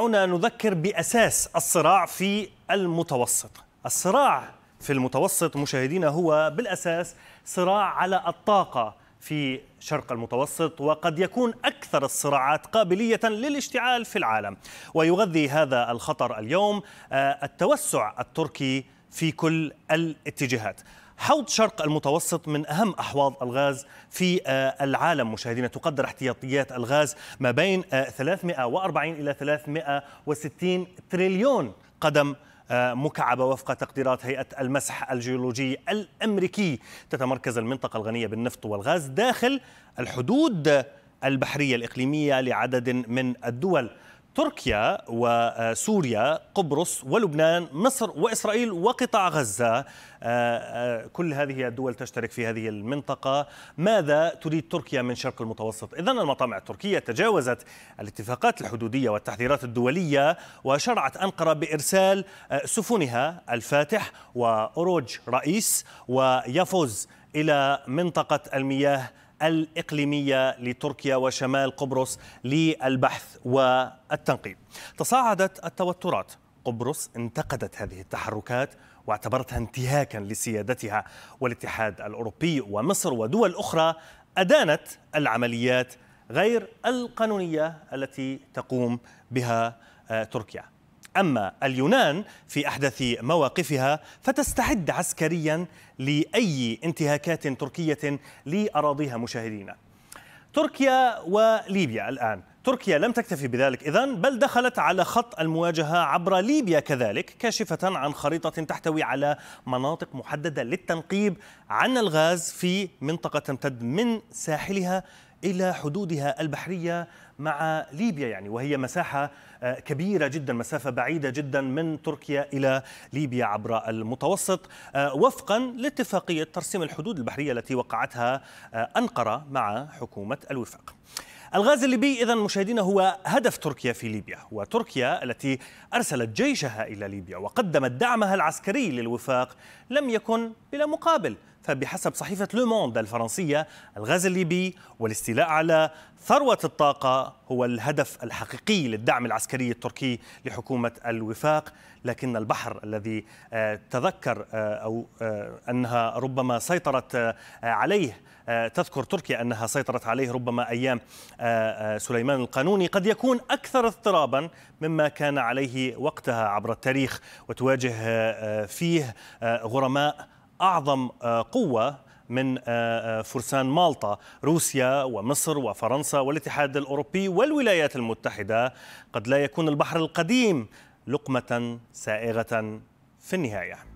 هنا نذكر بأساس الصراع في المتوسط الصراع في المتوسط مشاهدينا هو بالأساس صراع على الطاقة في شرق المتوسط وقد يكون أكثر الصراعات قابلية للاشتعال في العالم ويغذي هذا الخطر اليوم آه، التوسع التركي في كل الاتجاهات حوض شرق المتوسط من أهم أحواض الغاز في آه، العالم مشاهدينا تقدر احتياطيات الغاز ما بين 340 آه، إلى 360 تريليون قدم آه، مكعبة وفق تقديرات هيئة المسح الجيولوجي الأمريكي تتمركز المنطقة الغنية بالنفط والغاز داخل الحدود البحرية الإقليمية لعدد من الدول تركيا وسوريا قبرص ولبنان مصر وإسرائيل وقطاع غزة آه، آه، كل هذه الدول تشترك في هذه المنطقة ماذا تريد تركيا من شرق المتوسط إذا المطامع التركية تجاوزت الاتفاقات الحدودية والتحذيرات الدولية وشرعت أنقرة بإرسال آه، سفنها الفاتح وأوروج رئيس ويافوز إلى منطقة المياه الإقليمية لتركيا وشمال قبرص للبحث والتنقيب تصاعدت التوترات قبرص انتقدت هذه التحركات واعتبرتها انتهاكا لسيادتها والاتحاد الأوروبي ومصر ودول أخرى أدانت العمليات غير القانونية التي تقوم بها آه، تركيا أما اليونان في أحدث مواقفها فتستعد عسكريا لأي انتهاكات تركية لأراضيها مشاهدينا تركيا وليبيا الآن تركيا لم تكتفي بذلك إذا بل دخلت على خط المواجهة عبر ليبيا كذلك كاشفة عن خريطة تحتوي على مناطق محددة للتنقيب عن الغاز في منطقة تمتد من ساحلها إلى حدودها البحرية مع ليبيا يعني وهي مساحة آه، كبيرة جدا مسافة بعيدة جدا من تركيا إلى ليبيا عبر المتوسط آه، وفقا لاتفاقية ترسيم الحدود البحرية التي وقعتها آه، أنقرة مع حكومة الوفاق الغاز الليبي اذا مشاهدينا هو هدف تركيا في ليبيا وتركيا التي ارسلت جيشها الى ليبيا وقدمت دعمها العسكري للوفاق لم يكن بلا مقابل فبحسب صحيفة لوموند الفرنسية الغاز الليبي والاستيلاء على ثروة الطاقة هو الهدف الحقيقي للدعم العسكري التركي لحكومة الوفاق لكن البحر الذي آه، تذكر آه، أو آه، أنها ربما سيطرت عليه تذكر تركيا أنها سيطرت عليه ربما أيام سليمان القانوني قد يكون أكثر اضطرابا مما كان عليه وقتها عبر التاريخ وتواجه فيه غرماء اعظم آه، قوه من آه، آه، فرسان مالطا روسيا ومصر وفرنسا والاتحاد الاوروبي والولايات المتحده قد لا يكون البحر القديم لقمه سائغه في النهايه